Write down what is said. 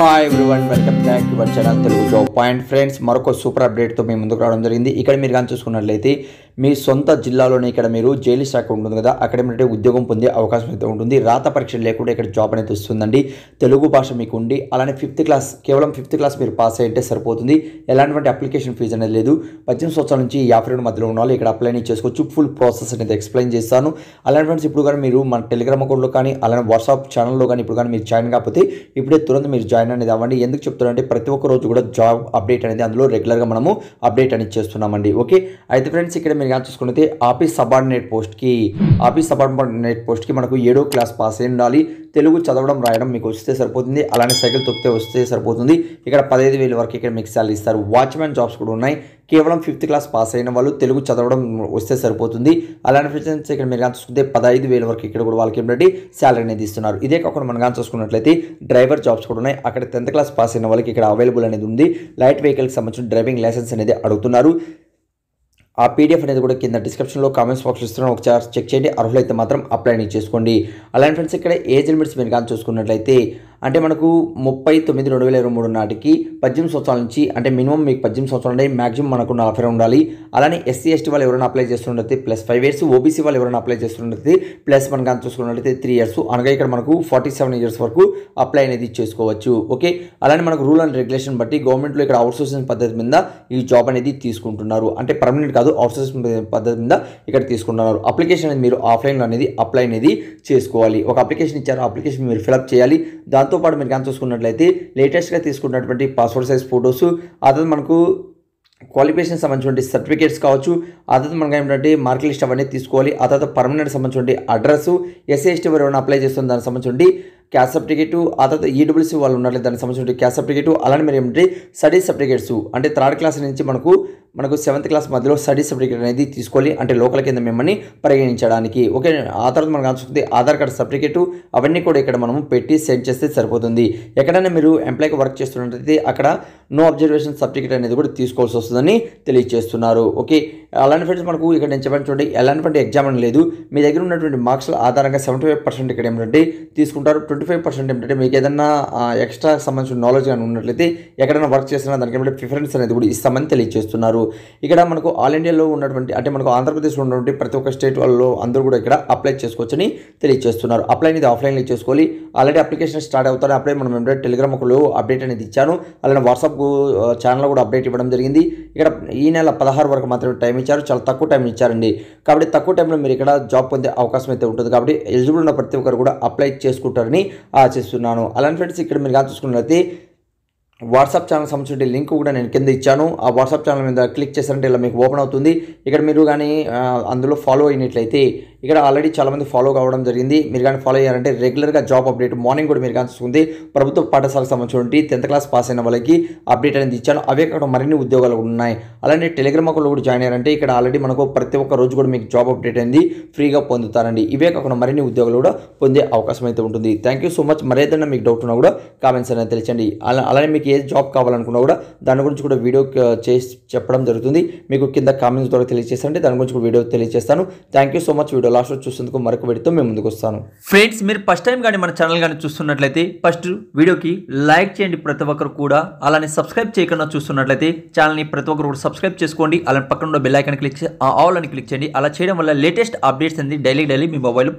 hi one welcome back to our channel Telugu job point friends మరొక super అప్డేట్తో మీ ముందుకు రావడం జరిగింది ఇక్కడ మీరు కానీ చూసుకున్నట్లయితే మీ సొంత జిల్లాలోనే ఇక్కడ మీరు జైలు శాఖ ఉంటుంది కదా అక్కడ ఏంటంటే ఉద్యోగం పొందే అవకాశం అయితే ఉంటుంది రాత పరీక్ష లేకుండా ఇక్కడ జాబ్ అనేది వస్తుందండి తెలుగు భాష మీకు ఉండి అలానే ఫిఫ్త్ క్లాస్ కేవలం ఫిఫ్త్ క్లాస్ మీరు పాస్ అయ్యింటే సరిపోతుంది ఎలాంటి అప్లికేషన్ ఫీజు అనేది లేదు పద్దెనిమిది సంవత్సరాల నుంచి యాభై రెండు మధ్యలో ఉన్న వాళ్ళు ఇక్కడ అప్లై చేసుకోవచ్చు ఫుల్ ప్రాసెస్ అనేది ఎక్స్ప్లెయిన్ చేస్తాను అలాంటి ఫ్రెండ్స్ ఇప్పుడు కానీ మీరు మన టెలిగ్రామ్ అకౌంట్లో కానీ అలానే వాట్సాప్ ఛానల్లో కానీ ఇప్పుడు కానీ మీరు జాయిన్ కాకపోతే ఇప్పుడే తురంత మీరు జాయిన్ అనేది అవ్వండి ఎందుకు చెప్తున్నారంటే ప్రతి ఒక్క రోజు కూడా జాబ్ అప్డేట్ అనేది అందులో రెగ్యులర్గా మనము అప్డేట్ అనేది చేస్తున్నామండి ఓకే అయితే ఫ్రెండ్స్ ఇక్కడ మీరు కానీ చూసుకున్నైతే ఆఫీస్ సబార్డినేట్ పోస్ట్కి ఆఫీస్ సబార్డినేట్ పోస్ట్కి మనకు ఏడో క్లాస్ పాస్ అయి ఉండాలి తెలుగు చదవడం రాయడం మీకు వస్తే సరిపోతుంది అలానే సైకిల్ తొక్కితే వస్తే సరిపోతుంది ఇక్కడ పదహైదు వేల వరకు ఇక్కడ మీకు శాలరీ ఇస్తారు వాచ్మెన్ జాబ్స్ కూడా ఉన్నాయి కేవలం ఫిఫ్త్ క్లాస్ పాస్ అయిన వాళ్ళు తెలుగు చదవడం వస్తే సరిపోతుంది అలాంటి ఫ్రెండ్స్ ఇక్కడ మీరు కానీ చూసుకుంటే పదహైదు వేల వరకు ఇక్కడ కూడా వాళ్ళకి ఏంటంటే శాలరీ అనేది ఇస్తున్నారు ఇదే కాకుండా మనం కానీ చూసుకున్నట్లయితే డ్రైవర్ జాబ్స్ కూడా ఉన్నాయి అక్కడ టెన్త్ క్లాస్ పాస్ అయిన వాళ్ళకి ఇక్కడ అవైలబుల్ అనేది ఉంది లైట్ వెహికల్కి సంబంధించిన డ్రైవింగ్ లైసెన్స్ అనేది అడుగుతున్నారు ఆ పీడిఎఫ్ అనేది కూడా కింద డిస్క్రిప్షన్లో కామెంట్స్ బాక్స్ ఇస్తున్నాను ఒకసారి చెక్ చేయండి అర్హులైతే మాత్రం అప్లై చేసుకోండి అలాంటి ఫ్రెండ్స్ ఇక్కడ ఏజ్ లిమిట్స్ మీరు కానీ చూసుకున్నట్లయితే అంటే మనకు ముప్పై తొమ్మిది రెండు వేల ఇరవై మూడు నాటికి పద్దెనిమిది సంవత్సరాల నుంచి అంటే మినిమం మీకు పద్దెనిమిది సంవత్సరాలు ఉండే మాక్సిమం మనకు నలభై ఉండాలి అలానే ఎస్సీ ఎస్టీ వాళ్ళు ఎవరైనా అప్లై చేస్తున్నట్లయితే ప్లస్ ఫైవ్ ఇయర్స్ ఓబీసీ వాళ్ళు ఎవరైనా అప్లై చేస్తున్నట్లయితే ప్లస్ వన్ కానీ చూసుకున్నట్లయితే త్రీ ఇయర్స్ అనగా ఇక్కడ మనకు ఫార్టీ సెవెన్ ఇయర్స్ వరకు అప్లై అనేది చేసుకోవచ్చు ఓకే అలానే మనకు రూల్ అండ్ రెగ్యులేషన్ బట్టి గవర్నమెంట్లో ఇక్కడ సోర్సింగ్ పద్ధతి మీద ఈ జాబ్ అనేది తీసుకుంటున్నారు అంటే పర్మనెంట్ కాదు సోర్సింగ్ పద్ధతి మీద ఇక్కడ తీసుకుంటున్నారు అప్లికేషన్ అనేది మీరు ఆఫ్లైన్లో అనేది అప్లై అనేది చేసుకోవాలి ఒక అప్లికేషన్ ఇచ్చారు అప్లికేషన్ మీరు ఫిలప్ చేయాలి దాని దాంతోపాటు మీరు కానీ చూసుకున్నట్లయితే లేటెస్ట్గా తీసుకున్నటువంటి పాస్పోర్ట్ సైజ్ ఫొటోస్ ఆ తర్వాత మనకు క్వాలిఫికేషన్ సంబంధించిన సర్టిఫికేట్స్ కావచ్చు ఆ తర్వాత మనకు ఏంటంటే మార్క్ లిస్ట్ అవన్నీ తీసుకోవాలి ఆ తర్వాత పర్మనెంట్ సంబంధించిన అడ్రస్ ఎస్సీ ఎస్టీ వారు ఏమైనా అప్లై చేస్తున్న దానికి సంబంధించి క్యాస్ట్ సర్టిఫికేట్ ఆ తర్వాత ఈడబ్ల్యూసీ e వాళ్ళు ఉన్నట్లయితే దానికి సంబంధించిన క్యాస్ట్ సర్టిఫికేట్ అలానే మీరు ఏమిటంటే స్టడీ సర్టిఫికేట్స్ అంటే థర్డ్ క్లాస్ నుంచి మనకు మనకు సెవెంత్ క్లాస్ మధ్యలో స్టడీ సర్టిఫికేట్ అనేది తీసుకోవాలి అంటే లోకల్ కింద మిమ్మల్ని పరిగణించడానికి ఓకే ఆ తర్వాత మనకు ఆన్సర్ ఆధార్ కార్డ్ సర్టిఫికేట్ అవన్నీ కూడా ఇక్కడ మనం పెట్టి సెండ్ చేస్తే సరిపోతుంది ఎక్కడైనా మీరు ఎంప్లాయ్కి వర్క్ చేస్తున్నట్లయితే అక్కడ నో అబ్జర్వేషన్ సర్టిఫికేట్ అనేది కూడా తీసుకోవాల్సి వస్తుందని తెలియజేస్తున్నారు ఓకే అలాంటి ఫ్రెండ్స్ మనకు ఇక్కడ నేను చెప్పండి చూడండి ఎలాంటి ఎగ్జామ్ అని లేదు మీ దగ్గర ఉన్నటువంటి మార్క్స్ల ఆధారంగా సెవెంటీ ఫైవ్ పర్సెంట్ ఇక్కడ ఏమిటంటే తీసుకుంటారు ట్వంటీ ఫైవ్ పర్సెంట్ ఏంటంటే మీకు ఏదైనా ఎక్స్ట్రా సంబంధించిన నాలెడ్జ్ కానీ ఉన్నట్లయితే ఎక్కడైనా వర్క్ చేసినా దానికి ఏమంటే ప్రిఫరెన్స్ అనేది కూడా ఇస్తామని తెలియజేస్తున్నారు ఉన్నారు ఇక్కడ మనకు ఆల్ ఇండియాలో ఉన్నటువంటి అంటే మనకు ఆంధ్రప్రదేశ్లో ఉన్నటువంటి ప్రతి ఒక్క స్టేట్ వాళ్ళలో అందరూ కూడా ఇక్కడ అప్లై చేసుకోవచ్చని తెలియజేస్తున్నారు అప్లై అనేది ఆఫ్లైన్లో చేసుకోవాలి ఆల్రెడీ అప్లికేషన్ స్టార్ట్ అవుతారు అప్లై మనం ఏంటంటే టెలిగ్రామ్ ఒకలో అప్డేట్ అనేది ఇచ్చాను అలానే వాట్సాప్ ఛానల్ కూడా అప్డేట్ ఇవ్వడం జరిగింది ఇక్కడ ఈ నెల పదహారు వరకు మాత్రమే టైం ఇచ్చారు చాలా తక్కువ టైం ఇచ్చారండి కాబట్టి తక్కువ టైంలో మీరు ఇక్కడ జాబ్ పొందే అవకాశం అయితే ఉంటుంది కాబట్టి ఎలిజిబుల్ ఉన్న ప్రతి ఒక్కరు కూడా అప్లై చేసుకుంటారని ఆశిస్తున్నాను అలానే ఫ్రెండ్స్ ఇక్కడ మీరు కాదు చూసుకున్నట్లయితే వాట్సాప్ ఛానల్ సంబంధించిన లింక్ కూడా నేను కింద ఇచ్చాను ఆ వాట్సాప్ ఛానల్ మీద క్లిక్ చేశారంటే ఇలా మీకు ఓపెన్ అవుతుంది ఇక్కడ మీరు కానీ అందులో ఫాలో అయినట్లయితే ఇక్కడ ఆల్రెడీ చాలామంది ఫాలో కావడం జరిగింది మీరు కానీ ఫాలో అయ్యారంటే రెగ్యులర్గా జాబ్ అప్డేట్ మార్నింగ్ కూడా మీరు కానీ చూసుకుంది ప్రభుత్వ పాఠశాలకు సంబంధించి టెన్త్ క్లాస్ పాస్ అయిన వాళ్ళకి అప్డేట్ అనేది ఇచ్చాను అవే అక్కడ మరిన్ని ఉద్యోగాలు కూడా ఉన్నాయి అలానే టెలిగ్రామ్ అకౌంట్లో కూడా జాయిన్ అయ్యారంటే ఇక్కడ ఆల్రెడీ మనకు ప్రతి ఒక్క రోజు కూడా మీకు జాబ్ అప్డేట్ అనేది ఫ్రీగా పొందుతారండి ఇవే కాకుండా మరిన్ని ఉద్యోగాలు కూడా పొందే అవకాశం అయితే ఉంటుంది థ్యాంక్ యూ సో మచ్ మరేదైనా మీకు డౌట్ ఉన్నా కూడా కామెంట్స్ అనేది తెలియచండి అలా అలానే మీకు ఏ జాబ్ కావాలనుకున్నా కూడా దాని గురించి కూడా వీడియో చేసి చెప్పడం జరుగుతుంది మీకు కింద కామెంట్స్ ద్వారా తెలియజేస్తారంటే దాని గురించి కూడా వీడియో తెలియజేస్తాను thank you so much video video last చూసేందుకు మరొక వీడియోతో మేము ముందుకు వస్తాను ఫ్రెండ్స్ మీరు ఫస్ట్ టైం కానీ మన ఛానల్ కానీ చూస్తున్నట్లయితే ఫస్ట్ వీడియోకి లైక్ చేయండి ప్రతి ఒక్కరు కూడా అలానే సబ్స్క్రైబ్ చేయకుండా చూస్తున్నట్లయితే ఛానల్ని ప్రతి ఒక్కరు కూడా సబ్స్క్రైబ్ చేసుకోండి అలానే పక్కన ఉన్న ఐకాన్ క్లిక్ ఆల్ అని క్లిక్ చేయండి అలా చేయడం వల్ల లేటెస్ట్ అప్డేట్స్ అనేది డైలీ డైలీ మీ మొబైల్